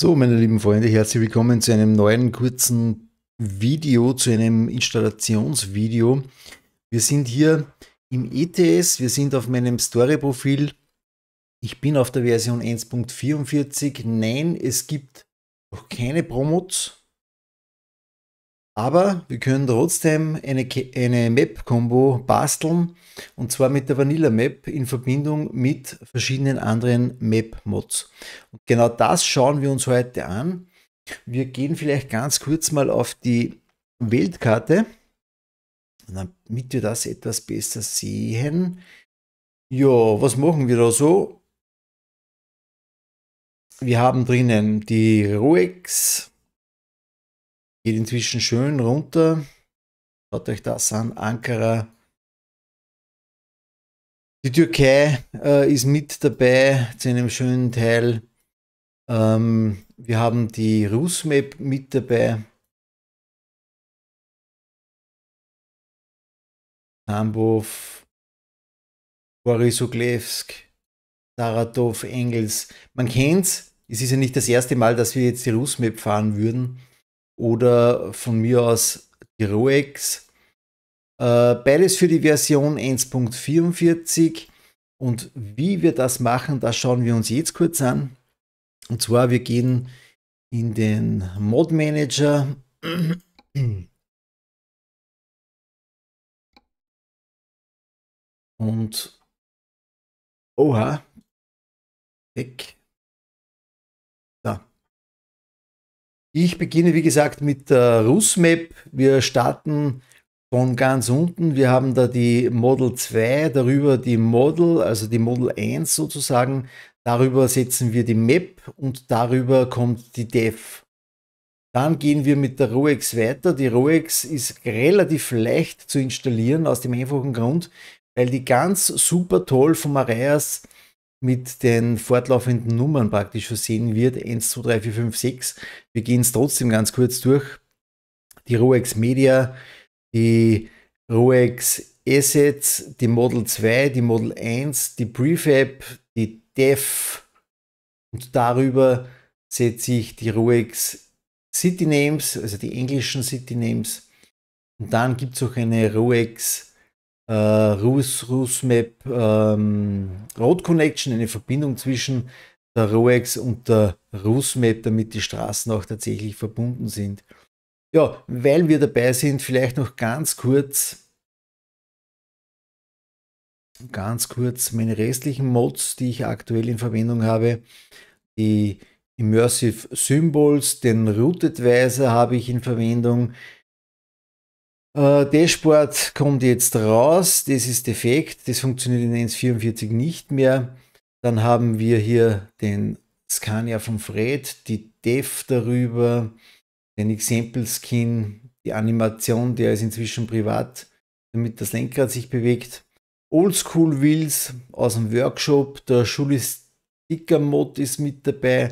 So, meine lieben Freunde, herzlich willkommen zu einem neuen kurzen Video, zu einem Installationsvideo. Wir sind hier im ETS, wir sind auf meinem Story-Profil. Ich bin auf der Version 1.44. Nein, es gibt noch keine Promots. Aber wir können trotzdem eine, eine map kombo basteln und zwar mit der Vanilla Map in Verbindung mit verschiedenen anderen Map-Mods. Und genau das schauen wir uns heute an. Wir gehen vielleicht ganz kurz mal auf die Weltkarte, damit wir das etwas besser sehen. Ja, was machen wir da so? Wir haben drinnen die Ruex, Geht inzwischen schön runter. Schaut euch das an. Ankara. Die Türkei äh, ist mit dabei zu einem schönen Teil. Ähm, wir haben die Rusmap mit dabei. Tambov, Borisoglesk, Saratov, Engels. Man kennt's. Es ist ja nicht das erste Mal, dass wir jetzt die Rusmap fahren würden oder von mir aus die Roex. Äh, beides für die Version 1.44 und wie wir das machen, das schauen wir uns jetzt kurz an. Und zwar, wir gehen in den Mod Manager. Und oha, weg. Ich beginne, wie gesagt, mit der RusMap. Wir starten von ganz unten. Wir haben da die Model 2, darüber die Model, also die Model 1 sozusagen. Darüber setzen wir die Map und darüber kommt die Dev. Dann gehen wir mit der ROEX weiter. Die ROEX ist relativ leicht zu installieren aus dem einfachen Grund, weil die ganz super toll von Marias mit den fortlaufenden Nummern praktisch versehen wird. 1, 2, 3, 4, 5, 6. Wir gehen es trotzdem ganz kurz durch. Die ROEX Media, die ROEX Assets, die Model 2, die Model 1, die Prefab, die DEF und darüber setze ich die ROEX City Names, also die englischen City Names. Und dann gibt es auch eine ROEX äh, RUS, RUSMAP ähm, Road Connection, eine Verbindung zwischen der ROEX und der RUSMAP, damit die Straßen auch tatsächlich verbunden sind. Ja, weil wir dabei sind, vielleicht noch ganz kurz ganz kurz meine restlichen Mods, die ich aktuell in Verwendung habe. Die Immersive Symbols, den Route Advisor habe ich in Verwendung, äh, Dashboard kommt jetzt raus, das ist defekt, das funktioniert in NS44 nicht mehr. Dann haben wir hier den Scania von Fred, die Dev darüber, den Example Skin, die Animation, der ist inzwischen privat, damit das Lenkrad sich bewegt. Oldschool Wheels aus dem Workshop, der Schuli Sticker Mod ist mit dabei.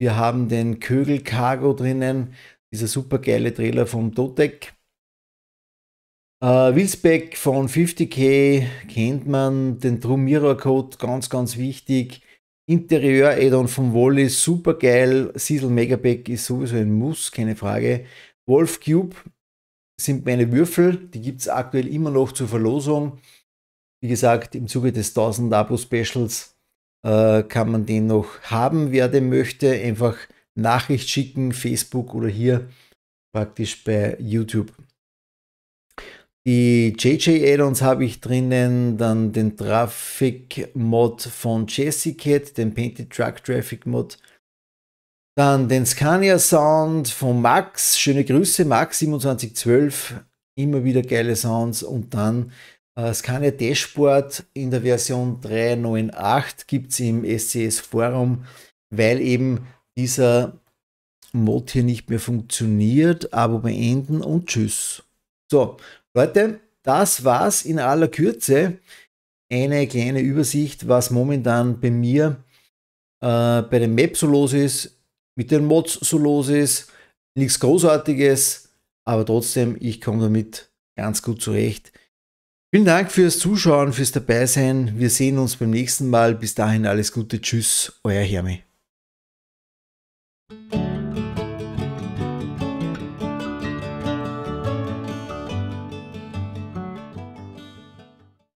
Wir haben den Kögel Cargo drinnen, dieser supergeile Trailer vom Dotec. Uh, Wilsbeck von 50k kennt man, den True Mirror Code, ganz, ganz wichtig. Interieur Addon von Wolli, super geil. Sizzle Megapack ist sowieso ein Muss, keine Frage. Wolf Cube sind meine Würfel, die gibt es aktuell immer noch zur Verlosung. Wie gesagt, im Zuge des 1000 Abo-Specials uh, äh, kann man den noch haben, wer den möchte. Einfach Nachricht schicken, Facebook oder hier praktisch bei YouTube. Die JJ-Add-ons habe ich drinnen, dann den Traffic-Mod von Jessicat, den Painted Truck Traffic-Mod, dann den Scania-Sound von Max, schöne Grüße, Max2712, immer wieder geile Sounds und dann äh, Scania Dashboard in der Version 398 gibt es im SCS-Forum, weil eben dieser Mod hier nicht mehr funktioniert. Abo beenden und tschüss. So, Leute, das war's in aller Kürze. Eine kleine Übersicht, was momentan bei mir äh, bei den Maps so los ist, mit den Mods so los ist. Nichts Großartiges, aber trotzdem, ich komme damit ganz gut zurecht. Vielen Dank fürs Zuschauen, fürs Dabeisein. Wir sehen uns beim nächsten Mal. Bis dahin alles Gute. Tschüss, euer Hermi.